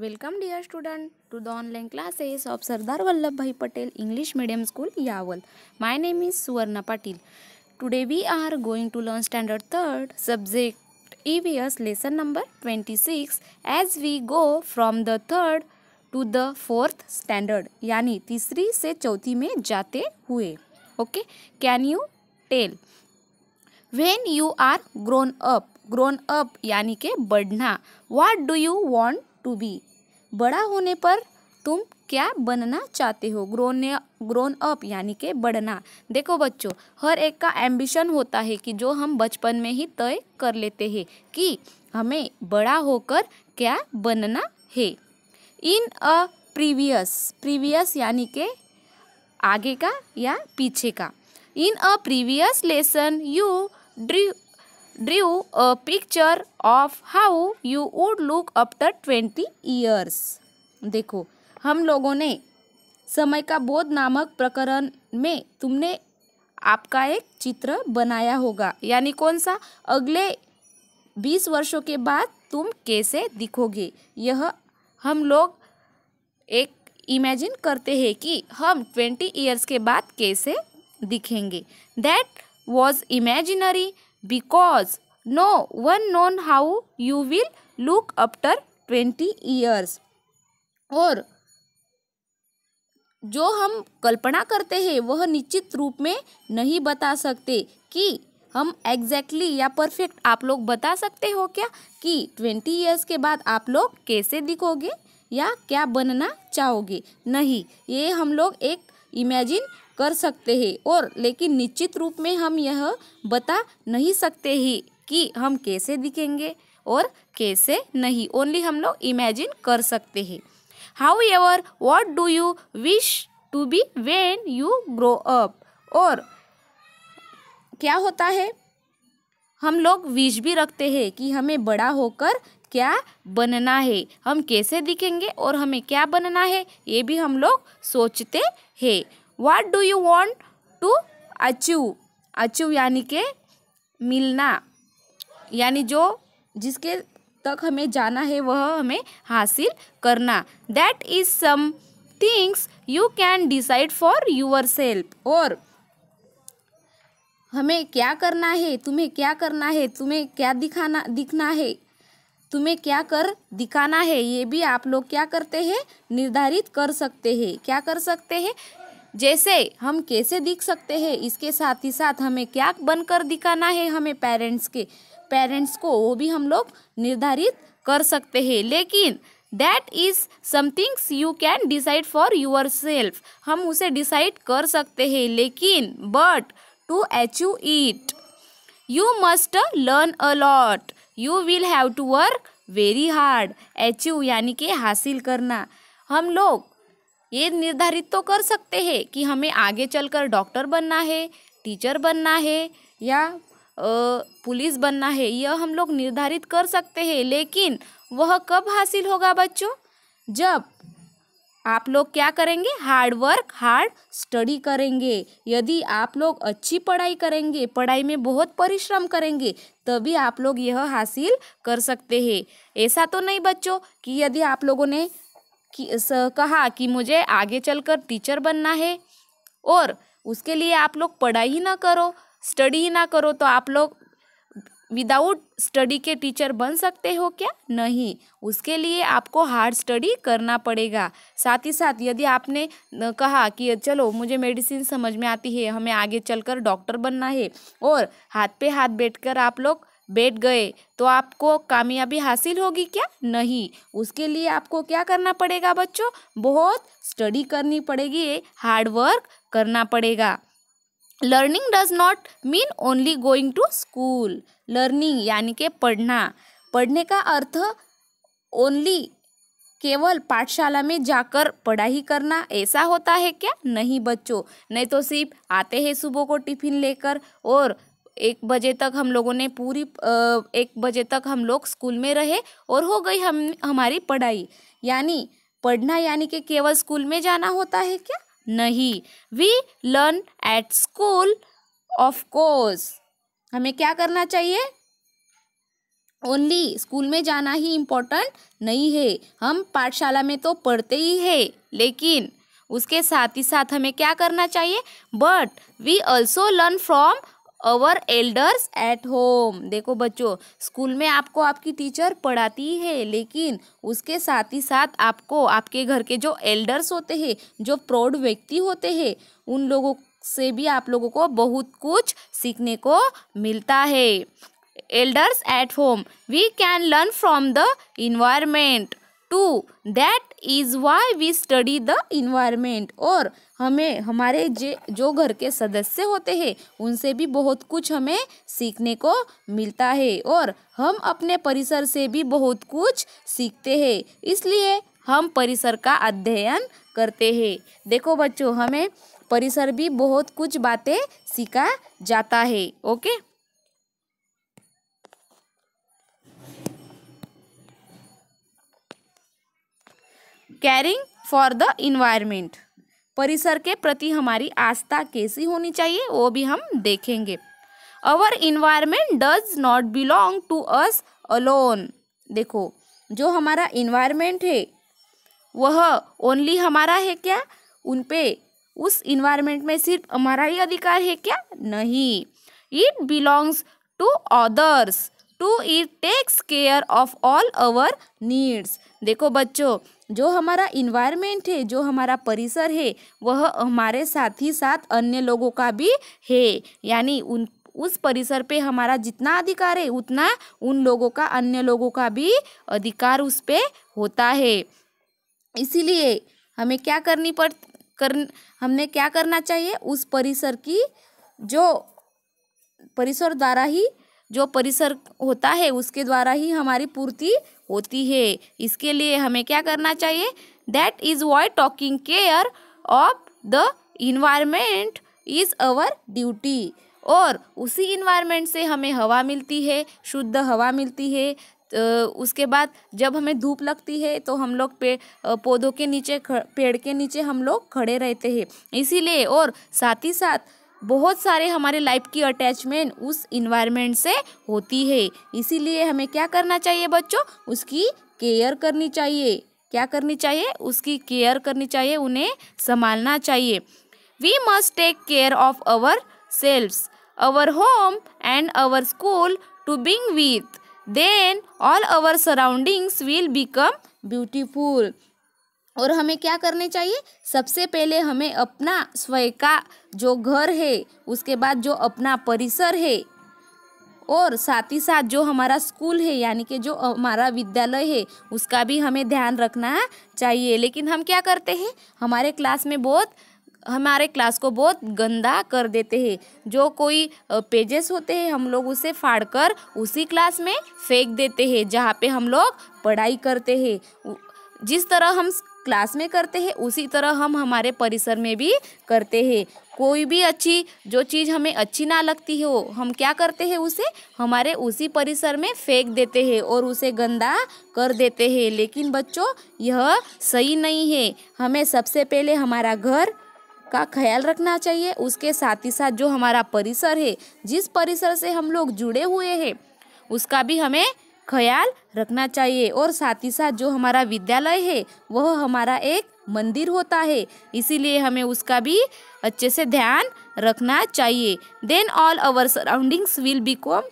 Welcome dear student to the online classes of Sardar Vallabhbhai Patel English medium school Yawal my name is Suvarna Patil today we are going to learn standard third subject EVS lesson number twenty six as we go from the third to the fourth standard यानी तीसरी से चौथी में जाते हुए okay can you tell when you are grown up grown up यानी के बढ़ना what do you want to be बड़ा होने पर तुम क्या बनना चाहते हो ग्रोन ग्रोन अप यानी कि बढ़ना देखो बच्चों हर एक का एम्बिशन होता है कि जो हम बचपन में ही तय कर लेते हैं कि हमें बड़ा होकर क्या बनना है इन अ प्रीवियस प्रीवियस यानी के आगे का या पीछे का in a previous lesson you drew drew a picture of how you would look after twenty years. देखो हम लोगों ने समय का बोध नामक प्रकरण में तुमने आपका एक चित्र बनाया होगा यानी कौन सा अगले बीस वर्षों के बाद तुम कैसे दिखोगे यह हम लोग एक इमेजिन करते हैं कि हम ट्वेंटी ईयर्स के बाद कैसे दिखेंगे that was imaginary because no one known how you will look after 20 years और जो हम कल्पना करते हैं वह निश्चित रूप में नहीं बता सकते कि हम एग्जैक्टली exactly या परफेक्ट आप लोग बता सकते हो क्या कि ट्वेंटी ईयर्स के बाद आप लोग कैसे दिखोगे या क्या बनना चाहोगे नहीं ये हम लोग एक इमेजिन कर सकते हैं और लेकिन निश्चित रूप में हम यह बता नहीं सकते ही कि हम कैसे दिखेंगे और कैसे नहीं ओनली हम लोग इमेजिन कर सकते हैं however what do you wish to be when you grow up और क्या होता है हम लोग विश भी रखते हैं कि हमें बड़ा होकर क्या बनना है हम कैसे दिखेंगे और हमें क्या बनना है ये भी हम लोग सोचते हैं what do you want to achieve achieve यानी के मिलना यानी जो जिसके तक हमें जाना है वह हमें हासिल करना that is some things you can decide for yourself और हमें क्या करना है तुम्हें क्या करना है तुम्हें क्या दिखाना दिखना है तुम्हें क्या कर दिखाना है ये भी आप लोग क्या करते हैं निर्धारित कर सकते हैं क्या कर सकते हैं जैसे हम कैसे दिख सकते हैं इसके साथ ही साथ हमें क्या बनकर दिखाना है हमें पेरेंट्स के पेरेंट्स को वो भी हम लोग निर्धारित कर सकते हैं लेकिन that is some things you can decide for yourself हम उसे डिसाइड कर सकते हैं लेकिन but to achieve it you must learn a lot you will have to work very hard achieve यानी कि हासिल करना हम लोग ये निर्धारित तो कर सकते हैं कि हमें आगे चलकर डॉक्टर बनना है टीचर बनना है या पुलिस बनना है यह हम लोग निर्धारित कर सकते हैं लेकिन वह कब हासिल होगा बच्चों जब आप लोग क्या करेंगे हार्ड वर्क हार्ड स्टडी करेंगे यदि आप लोग अच्छी पढ़ाई करेंगे पढ़ाई में बहुत परिश्रम करेंगे तभी आप लोग यह हासिल कर सकते हैं ऐसा तो नहीं बच्चों कि यदि आप लोगों ने कि कहा कि मुझे आगे चलकर टीचर बनना है और उसके लिए आप लोग पढ़ाई ही ना करो स्टडी ही ना करो तो आप लोग विदाउट स्टडी के टीचर बन सकते हो क्या नहीं उसके लिए आपको हार्ड स्टडी करना पड़ेगा साथ ही साथ यदि आपने कहा कि चलो मुझे मेडिसिन समझ में आती है हमें आगे चलकर डॉक्टर बनना है और हाथ पे हाथ बैठकर आप लोग बैठ गए तो आपको कामयाबी हासिल होगी क्या नहीं उसके लिए आपको क्या करना पड़ेगा बच्चों बहुत स्टडी करनी पड़ेगी हार्डवर्क करना पड़ेगा learning does not mean only going to school learning यानी के पढ़ना पढ़ने का अर्थ ओनली केवल पाठशाला में जाकर पढ़ाई करना ऐसा होता है क्या नहीं बच्चों नहीं तो सिर्फ आते हैं सुबह को टिफिन लेकर और एक बजे तक हम लोगों ने पूरी एक बजे तक हम लोग स्कूल में रहे और हो गई हम हमारी पढ़ाई यानी पढ़ना यानी कि केवल स्कूल में जाना होता है क्या नहीं we learn at school of course हमें क्या करना चाहिए ओनली स्कूल में जाना ही इम्पोर्टेंट नहीं है हम पाठशाला में तो पढ़ते ही है लेकिन उसके साथ ही साथ हमें क्या करना चाहिए but we also learn from our elders at home देखो बच्चों स्कूल में आपको आपकी टीचर पढ़ाती है लेकिन उसके साथ ही साथ आपको आपके घर के जो एल्डर्स होते हैं जो प्रौढ़ व्यक्ति होते हैं उन लोगों से भी आप लोगों को बहुत कुछ सीखने को मिलता है elders at home we can learn from the environment too that is why we study the environment और हमें हमारे जे जो घर के सदस्य होते हैं उनसे भी बहुत कुछ हमें सीखने को मिलता है और हम अपने परिसर से भी बहुत कुछ सीखते हैं इसलिए हम परिसर का अध्ययन करते हैं देखो बच्चों हमें परिसर भी बहुत कुछ बातें सीखा जाता है okay caring for the environment परिसर के प्रति हमारी आस्था कैसी होनी चाहिए वो भी हम देखेंगे our environment does not belong to us alone देखो जो हमारा इन्वायरमेंट है वह ओनली हमारा है क्या उन पे उस इन्वायरमेंट में सिर्फ हमारा ही अधिकार है क्या नहीं it belongs to others too it takes care of all our needs देखो बच्चों जो हमारा इन्वायरमेंट है जो हमारा परिसर है वह हमारे साथ ही साथ अन्य लोगों का भी है यानी उन उस परिसर पे हमारा जितना अधिकार है उतना उन लोगों का अन्य लोगों का भी अधिकार उस पर होता है इसीलिए हमें क्या करनी पड़ कर हमने क्या करना चाहिए उस परिसर की जो परिसर द्वारा ही जो परिसर होता है उसके द्वारा ही हमारी पूर्ति होती है इसके लिए हमें क्या करना चाहिए that is why talking care of the environment is our duty और उसी इन्वायरमेंट से हमें हवा मिलती है शुद्ध हवा मिलती है तो उसके बाद जब हमें धूप लगती है तो हम लोग पे पौधों के नीचे पेड़ के नीचे हम लोग खड़े रहते हैं इसीलिए और साथ ही साथ बहुत सारे हमारे लाइफ की अटैचमेंट उस इन्वायरमेंट से होती है इसीलिए हमें क्या करना चाहिए बच्चों उसकी केयर करनी चाहिए क्या करनी चाहिए उसकी केयर करनी चाहिए उन्हें संभालना चाहिए we must take care of ourselves our home and our school to बिंग with then all our surroundings will become beautiful और हमें क्या करने चाहिए सबसे पहले हमें अपना स्वयं का जो घर है उसके बाद जो अपना परिसर है और साथ ही साथ जो हमारा स्कूल है यानी कि जो हमारा विद्यालय है उसका भी हमें ध्यान रखना चाहिए लेकिन हम क्या करते हैं हमारे क्लास में बहुत हमारे क्लास को बहुत गंदा कर देते हैं जो कोई पेजेस होते हैं हम लोग उसे फाड़कर उसी क्लास में फेंक देते हैं जहाँ पे हम लोग पढ़ाई करते हैं जिस तरह हम क्लास में करते हैं उसी तरह हम हमारे परिसर में भी करते हैं कोई भी अच्छी जो चीज़ हमें अच्छी ना लगती हो हम क्या करते हैं उसे हमारे उसी परिसर में फेंक देते हैं और उसे गंदा कर देते हैं लेकिन बच्चों यह सही नहीं है हमें सबसे पहले हमारा घर का ख्याल रखना चाहिए उसके साथ ही साथ जो हमारा परिसर है जिस परिसर से हम लोग जुड़े हुए हैं उसका भी हमें ख्याल रखना चाहिए और साथ ही साथ जो हमारा विद्यालय है वह हमारा एक मंदिर होता है इसीलिए हमें उसका भी अच्छे से ध्यान रखना चाहिए then all our surroundings will become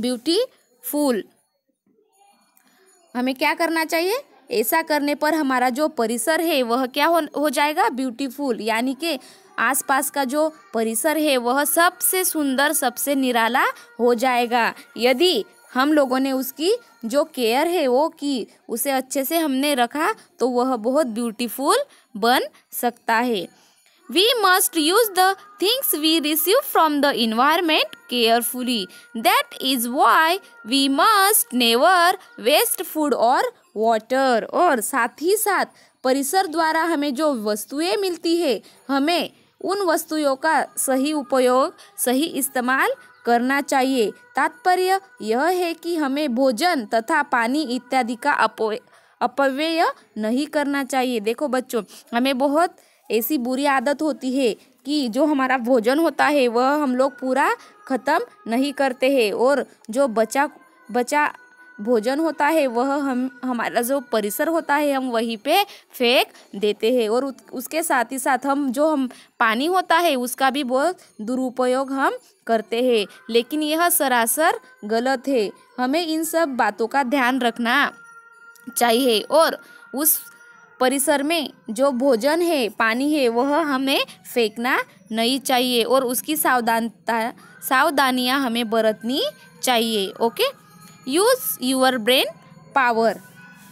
beautiful हमें क्या करना चाहिए ऐसा करने पर हमारा जो परिसर है वह क्या हो, हो जाएगा ब्यूटीफुल यानी कि आसपास का जो परिसर है वह सबसे सुंदर सबसे निराला हो जाएगा यदि हम लोगों ने उसकी जो केयर है वो की उसे अच्छे से हमने रखा तो वह बहुत ब्यूटीफुल बन सकता है we must use the things we receive from the environment carefully that is why we must never waste food or water और साथ ही साथ परिसर द्वारा हमें जो वस्तुएं मिलती है हमें उन वस्तुओं का सही उपयोग सही इस्तेमाल करना चाहिए तात्पर्य यह है कि हमें भोजन तथा पानी इत्यादि का अपव्य अपव्यय नहीं करना चाहिए देखो बच्चों हमें बहुत ऐसी बुरी आदत होती है कि जो हमारा भोजन होता है वह हम लोग पूरा ख़त्म नहीं करते हैं और जो बचा बचा भोजन होता है वह हम हमारा जो परिसर होता है हम वहीं पे फेंक देते हैं और उसके साथ ही साथ हम जो हम पानी होता है उसका भी बहुत दुरुपयोग हम करते हैं लेकिन यह सरासर गलत है हमें इन सब बातों का ध्यान रखना चाहिए और उस परिसर में जो भोजन है पानी है वह हमें फेंकना नहीं चाहिए और उसकी सावधानता सावधानियाँ हमें बरतनी चाहिए okay use your brain power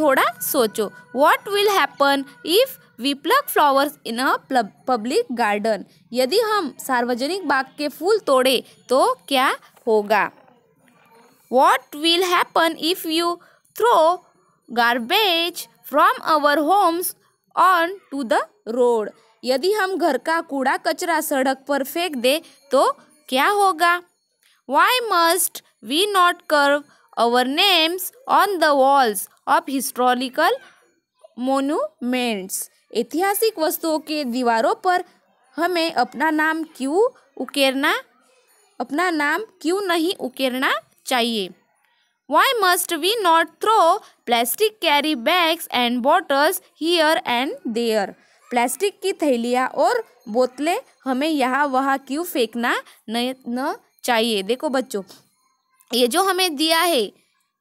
थोड़ा सोचो what will happen if we pluck flowers in a public garden यदि हम सार्वजनिक बाग के फूल तोड़े तो क्या होगा what will happen if you throw garbage from our homes on to the road यदि हम घर का कूड़ा कचरा सड़क पर फेंक दे तो क्या होगा why must we not carve our names on the walls of historical monuments ऐतिहासिक वस्तुओं के दीवारों पर हमें अपना नाम क्यों उकेरना अपना नाम क्यों नहीं उकेरना चाहिए why must we not throw plastic carry bags and bottles here and there plastic की थैलियाँ और बोतलें हमें यहाँ वहाँ क्यों फेंकना न चाहिए देखो बच्चों ये जो हमें दिया है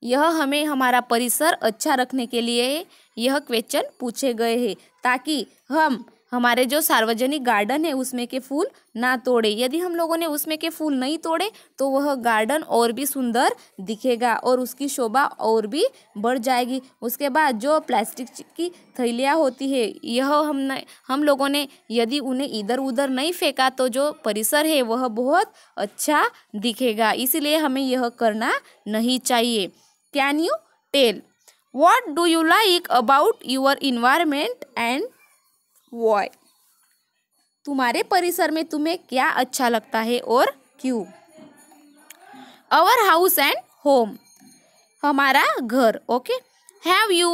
यह हमें हमारा परिसर अच्छा रखने के लिए यह क्वेश्चन पूछे गए हैं ताकि हम हमारे जो सार्वजनिक गार्डन है उसमें के फूल ना तोड़े यदि हम लोगों ने उसमें के फूल नहीं तोड़े तो वह गार्डन और भी सुंदर दिखेगा और उसकी शोभा और भी बढ़ जाएगी उसके बाद जो प्लास्टिक की थैलियाँ होती है यह हम हम लोगों ने यदि उन्हें इधर उधर नहीं फेंका तो जो परिसर है वह बहुत अच्छा दिखेगा इसीलिए हमें यह करना नहीं चाहिए can you tell what do you like about your environment and why तुम्हारे परिसर में तुम्हें क्या अच्छा लगता है और क्यों अवर हाउस एंड होम हमारा घर okay have you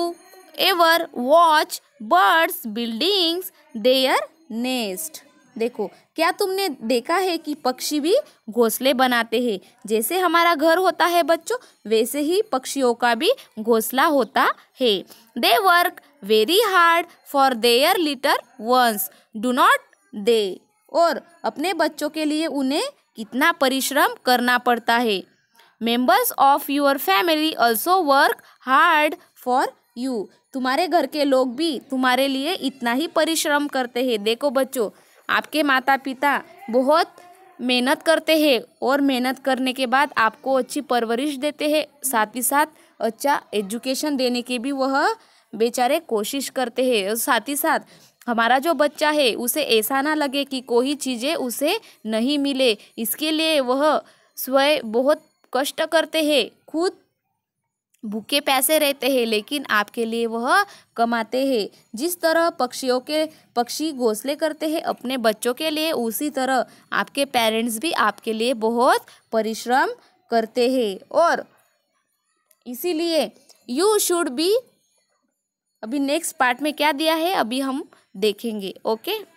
ever watch birds buildings their nest देखो क्या तुमने देखा है कि पक्षी भी घोंसले बनाते हैं जैसे हमारा घर होता है बच्चों वैसे ही पक्षियों का भी घोंसला होता है they work very hard for their little ones do not they और अपने बच्चों के लिए उन्हें कितना परिश्रम करना पड़ता है members of your family also work hard for you तुम्हारे घर के लोग भी तुम्हारे लिए इतना ही परिश्रम करते हैं देखो बच्चों आपके माता पिता बहुत मेहनत करते हैं और मेहनत करने के बाद आपको अच्छी परवरिश देते हैं साथ ही साथ अच्छा एजुकेशन देने के भी वह बेचारे कोशिश करते हैं और साथ ही साथ हमारा जो बच्चा है उसे ऐसा ना लगे कि कोई चीज़ें उसे नहीं मिले इसके लिए वह स्वयं बहुत कष्ट करते हैं खुद भूखे पैसे रहते हैं लेकिन आपके लिए वह कमाते हैं जिस तरह पक्षियों के पक्षी घोंसले करते हैं अपने बच्चों के लिए उसी तरह आपके पेरेंट्स भी आपके लिए बहुत परिश्रम करते हैं और इसीलिए यू शुड बी अभी नेक्स्ट पार्ट में क्या दिया है अभी हम देखेंगे ओके